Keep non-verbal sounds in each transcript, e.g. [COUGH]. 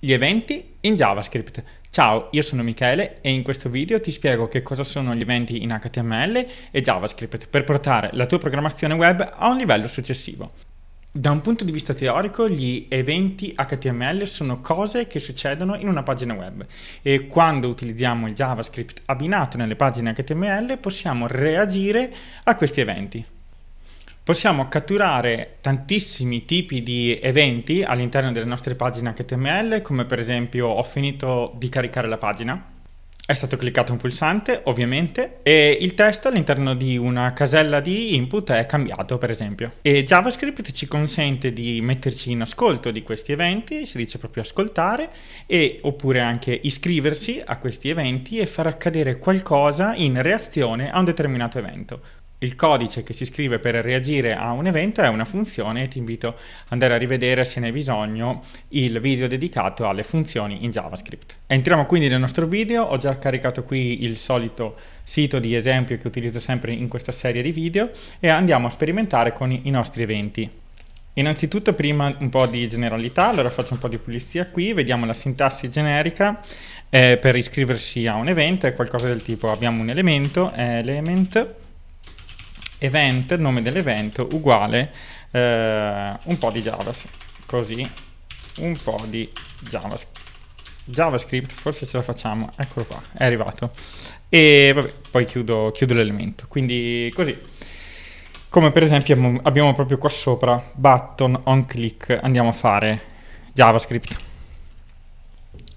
gli eventi in JavaScript. Ciao, io sono Michele e in questo video ti spiego che cosa sono gli eventi in HTML e JavaScript per portare la tua programmazione web a un livello successivo. Da un punto di vista teorico, gli eventi HTML sono cose che succedono in una pagina web e quando utilizziamo il JavaScript abbinato nelle pagine HTML possiamo reagire a questi eventi possiamo catturare tantissimi tipi di eventi all'interno delle nostre pagine HTML, come per esempio ho finito di caricare la pagina, è stato cliccato un pulsante ovviamente e il testo all'interno di una casella di input è cambiato per esempio. E JavaScript ci consente di metterci in ascolto di questi eventi, si dice proprio ascoltare, e, oppure anche iscriversi a questi eventi e far accadere qualcosa in reazione a un determinato evento il codice che si scrive per reagire a un evento è una funzione e ti invito ad andare a rivedere se ne hai bisogno il video dedicato alle funzioni in JavaScript. Entriamo quindi nel nostro video, ho già caricato qui il solito sito di esempio che utilizzo sempre in questa serie di video e andiamo a sperimentare con i nostri eventi. Innanzitutto prima un po' di generalità, allora faccio un po' di pulizia qui, vediamo la sintassi generica eh, per iscriversi a un evento, è qualcosa del tipo abbiamo un elemento, element, event, il nome dell'evento, uguale eh, un po' di JavaScript, così un po' di JavaScript. JavaScript, forse ce la facciamo, eccolo qua, è arrivato. E vabbè, poi chiudo, chiudo l'elemento, quindi così. Come per esempio abbiamo proprio qua sopra, button on click, andiamo a fare JavaScript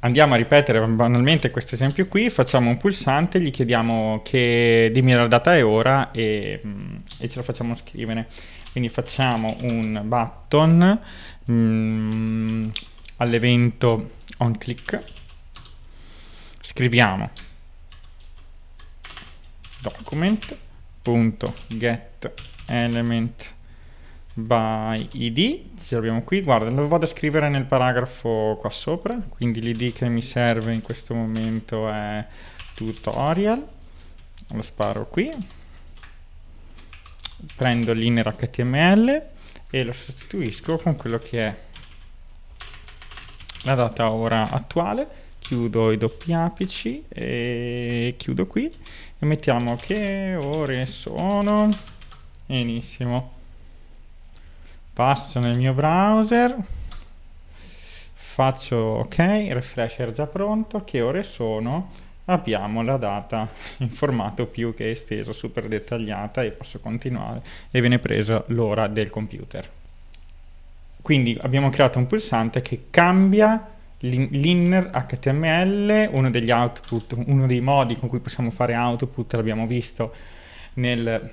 andiamo a ripetere banalmente questo esempio qui, facciamo un pulsante, gli chiediamo che dimmi la data e ora e, mm, e ce la facciamo scrivere. Quindi facciamo un button mh, mm, all'evento on click, scriviamo document.get by id, ci abbiamo qui, guarda, lo vado a scrivere nel paragrafo qua sopra, quindi l'id che mi serve in questo momento è tutorial, lo sparo qui, prendo l'inner html e lo sostituisco con quello che è la data ora attuale, chiudo i doppi apici e chiudo qui e mettiamo che ore sono, benissimo passo nel mio browser faccio ok refresher già pronto che ore sono abbiamo la data in formato più che esteso super dettagliata e posso continuare e viene presa l'ora del computer quindi abbiamo creato un pulsante che cambia l'inner html uno degli output uno dei modi con cui possiamo fare output l'abbiamo visto nel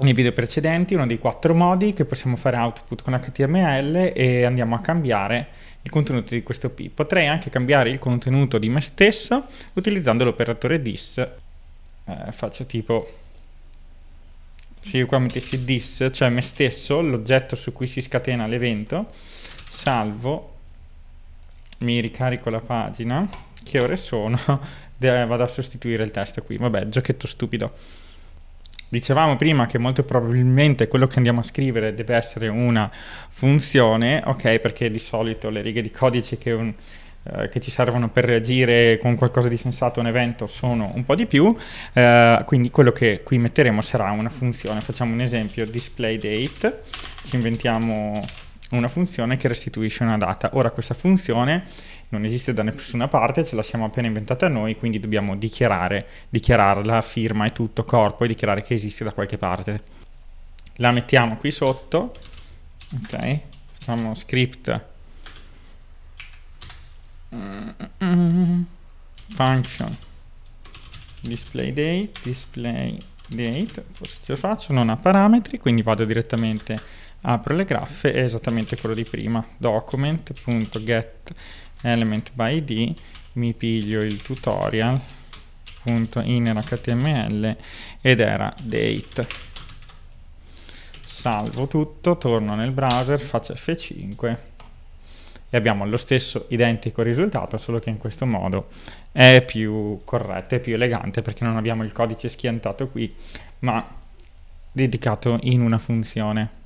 nei video precedenti uno dei quattro modi che possiamo fare output con HTML e andiamo a cambiare il contenuto di questo P. Potrei anche cambiare il contenuto di me stesso utilizzando l'operatore dis. Eh, faccio tipo, se io qua mettessi dis, cioè me stesso, l'oggetto su cui si scatena l'evento, salvo, mi ricarico la pagina, che ore sono, [LAUGHS] vado a sostituire il testo qui. Vabbè, giochetto stupido dicevamo prima che molto probabilmente quello che andiamo a scrivere deve essere una funzione, ok? Perché di solito le righe di codice che, un, eh, che ci servono per reagire con qualcosa di sensato a un evento sono un po' di più, eh, quindi quello che qui metteremo sarà una funzione. Facciamo un esempio display date, ci inventiamo una funzione che restituisce una data. Ora questa funzione non esiste da nessuna parte, ce la siamo appena inventata noi, quindi dobbiamo dichiarare, dichiararla, firma e tutto, corpo, e dichiarare che esiste da qualche parte. La mettiamo qui sotto, ok, facciamo script function display date, display date, forse ce lo faccio, non ha parametri, quindi vado direttamente apro le graffe è esattamente quello di prima document.get element by id mi piglio il tutorial in html ed era date salvo tutto torno nel browser faccio f5 e abbiamo lo stesso identico risultato solo che in questo modo è più corretto e più elegante perché non abbiamo il codice schiantato qui ma dedicato in una funzione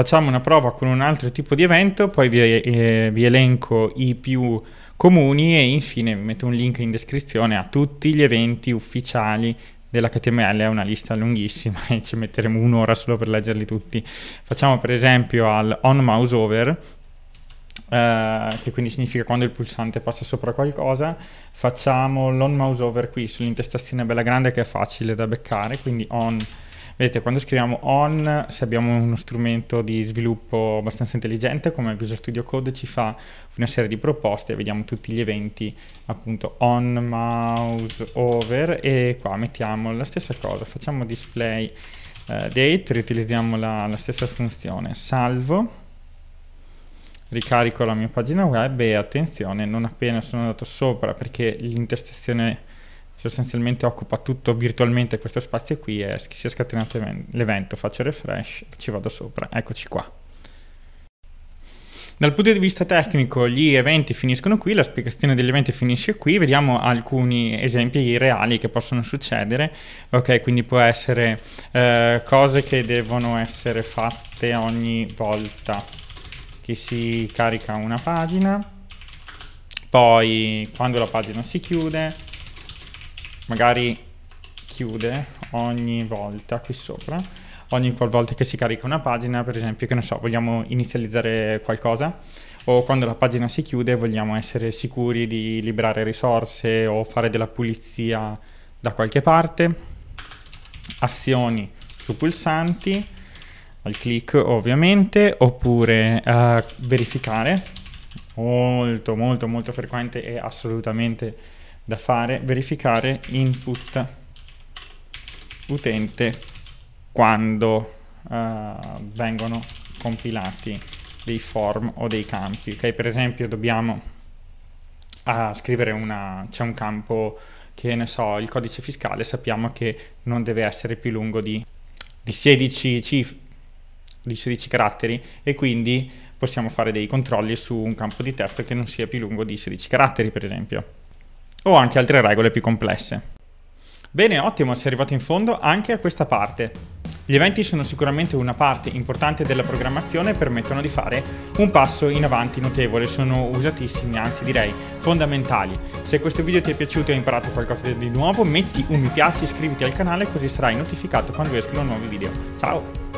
facciamo una prova con un altro tipo di evento, poi vi, eh, vi elenco i più comuni e infine vi metto un link in descrizione a tutti gli eventi ufficiali dell'HTML è una lista lunghissima [LAUGHS] e ci metteremo un'ora solo per leggerli tutti. Facciamo per esempio al on mouse over, eh, che quindi significa quando il pulsante passa sopra qualcosa, facciamo l'on mouse over qui sull'intestazione bella grande che è facile da beccare, quindi on Vedete, quando scriviamo on, se abbiamo uno strumento di sviluppo abbastanza intelligente come Visual Studio Code ci fa una serie di proposte, vediamo tutti gli eventi appunto on mouse over e qua mettiamo la stessa cosa, facciamo display eh, date, riutilizziamo la, la stessa funzione, salvo, ricarico la mia pagina web e attenzione, non appena sono andato sopra perché l'intersezione sostanzialmente occupa tutto virtualmente questo spazio qui e si è scatenato l'evento, faccio refresh, ci vado sopra, eccoci qua. Dal punto di vista tecnico gli eventi finiscono qui, la spiegazione degli eventi finisce qui, vediamo alcuni esempi reali che possono succedere, ok quindi può essere eh, cose che devono essere fatte ogni volta che si carica una pagina, poi quando la pagina si chiude, magari chiude ogni volta qui sopra, ogni volta che si carica una pagina, per esempio, che ne so, vogliamo inizializzare qualcosa o quando la pagina si chiude vogliamo essere sicuri di liberare risorse o fare della pulizia da qualche parte, azioni su pulsanti, al click ovviamente, oppure uh, verificare, molto molto molto frequente e assolutamente da fare verificare input utente quando uh, vengono compilati dei form o dei campi ok per esempio dobbiamo uh, scrivere una c'è un campo che ne so il codice fiscale sappiamo che non deve essere più lungo di, di 16 cifre di 16 caratteri e quindi possiamo fare dei controlli su un campo di testo che non sia più lungo di 16 caratteri per esempio o anche altre regole più complesse. Bene, ottimo, sei arrivato in fondo anche a questa parte. Gli eventi sono sicuramente una parte importante della programmazione e permettono di fare un passo in avanti notevole, sono usatissimi, anzi direi fondamentali. Se questo video ti è piaciuto e hai imparato qualcosa di nuovo, metti un mi piace, iscriviti al canale così sarai notificato quando escono nuovi video. Ciao!